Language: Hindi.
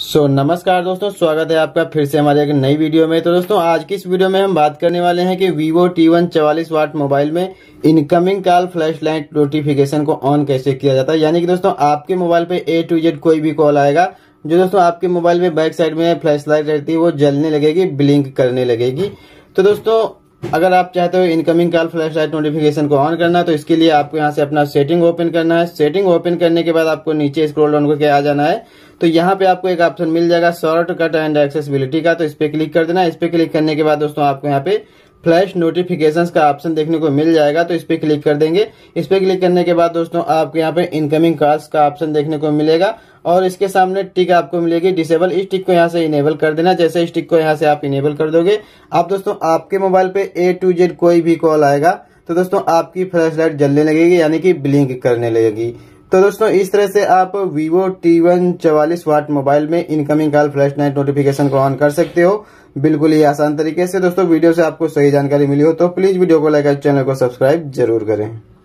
सो so, नमस्कार दोस्तों स्वागत है आपका फिर से हमारे एक नई वीडियो में तो दोस्तों आज की इस वीडियो में हम बात करने वाले हैं कि Vivo T1 44 वाट मोबाइल में incoming call flash light notification को ऑन कैसे किया जाता है यानी कि दोस्तों आपके मोबाइल पे ए टू जेड कोई भी कॉल आएगा जो दोस्तों आपके मोबाइल में बैक साइड में फ्लैश लाइट रहती है वो जलने लगेगी ब्लिंक करने लगेगी तो दोस्तों अगर आप चाहते हो incoming call flash light notification को ऑन करना तो इसके लिए आपको यहाँ से अपना सेटिंग ओपन करना है सेटिंग ओपन करने के बाद आपको नीचे स्क्रोल डाउन करके आ जाना है तो यहाँ पे आपको एक ऑप्शन मिल जाएगा शॉर्ट कट एंड एक्सेसिबिलिटी का तो इस पे क्लिक कर देना है इस पे क्लिक करने के बाद दोस्तों आपको यहाँ पे फ्लैश नोटिफिकेशन का ऑप्शन देखने को मिल जाएगा तो इस पर क्लिक कर देंगे इस पर क्लिक करने के बाद दोस्तों आपको यहाँ पे इनकमिंग कॉल्स का ऑप्शन देखने को मिलेगा और इसके सामने टिक आपको मिलेगी डिसेबल इस टिक को यहाँ से इनेबल कर देना जैसे इस टिक को यहाँ से आप इनेबल कर दोगे आप दोस्तों आपके मोबाइल पे ए टू जेड कोई भी कॉल आएगा तो दोस्तों आपकी फ्लैश लाइट जलने लगेगी यानी कि ब्लिंक करने लगेगी तो दोस्तों इस तरह से आप Vivo टी वन चवालीस वाट मोबाइल में incoming call flash light notification को ऑन कर सकते हो बिल्कुल ही आसान तरीके से दोस्तों वीडियो से आपको सही जानकारी मिली हो तो प्लीज वीडियो को लाइक चैनल को सब्सक्राइब जरूर करें